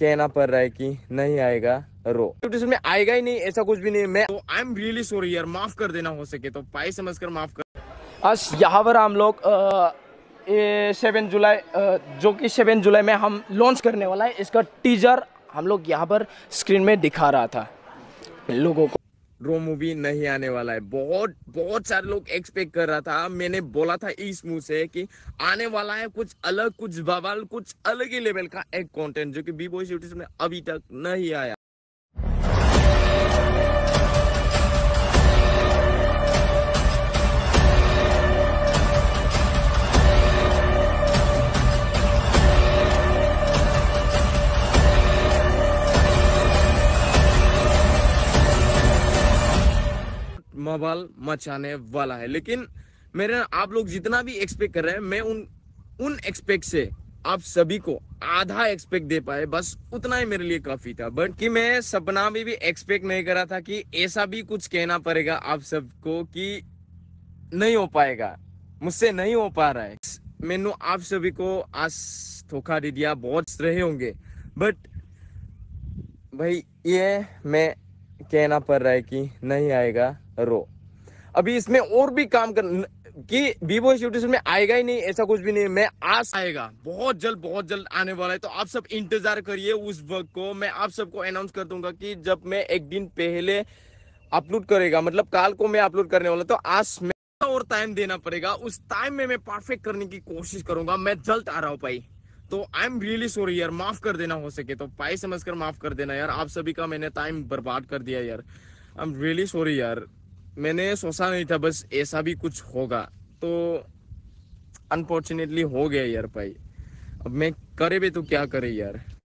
कहना पड़ रहा है कि नहीं आएगा रो नोटिस में आएगा ही नहीं ऐसा कुछ भी नहीं मैं आई एम रियली सॉरी यार माफ कर देना हो सके तो पाई समझ कर माफ कर अस यहाँ पर हम लोग सेवन जुलाई जो कि सेवन जुलाई में हम लॉन्च करने वाला है इसका टीजर हम लोग यहाँ पर स्क्रीन में दिखा रहा था लोगों को रो मूवी नहीं आने वाला है बहुत बहुत सारे लोग एक्सपेक्ट कर रहा था मैंने बोला था इस मुंह से कि आने वाला है कुछ अलग कुछ बवाल कुछ अलग ही लेवल का एक कंटेंट जो कि बी बॉयज यूट्यूब में अभी तक नहीं आया माहौल मचाने वाला है लेकिन मेरे आप लोग जितना भी एक्सपेक्ट कर रहे हैं मैं उन उन एक्सपेक्ट से आप सभी को आधा एक्सपेक्ट दे पाए बस उतना ही मेरे लिए काफी था बट कि मैं सपना में भी एक्सपेक्ट नहीं करा था कि ऐसा भी कुछ कहना पड़ेगा आप सबको कि नहीं हो पाएगा मुझसे नहीं हो पा रहा है मैंने आप सभी को आज धोखा दे दिया बहुत रहे होंगे बट भाई ये मैं कहना पड़ रहा है कि नहीं आएगा रो अभी इसमें और भी काम कर कि वीवो यूट्यूब में आएगा ही नहीं ऐसा कुछ भी नहीं मैं आज आएगा बहुत जल्द बहुत जल्द आने वाला है तो आप सब इंतजार करिए उस वक्त को मैं आप सबको अनाउंस कर दूंगा कि जब मैं एक दिन पहले अपलोड करेगा मतलब कल को मैं अपलोड करने वाला तो आज मैं और टाइम देना पड़ेगा उस टाइम में मैं परफेक्ट करने की कोशिश करूंगा मैं जल्द आ रहा हूँ भाई तो आई एम रियली सॉरी यार माफ कर देना हो सके तो पाई समझ कर माफ कर देना यार आप सभी का मैंने टाइम बर्बाद कर दिया यार आई एम रियली सॉरी यार मैंने सोचा नहीं था बस ऐसा भी कुछ होगा तो अनफॉर्चुनेटली हो गया यार भाई अब मैं करे भी तो क्या करे यार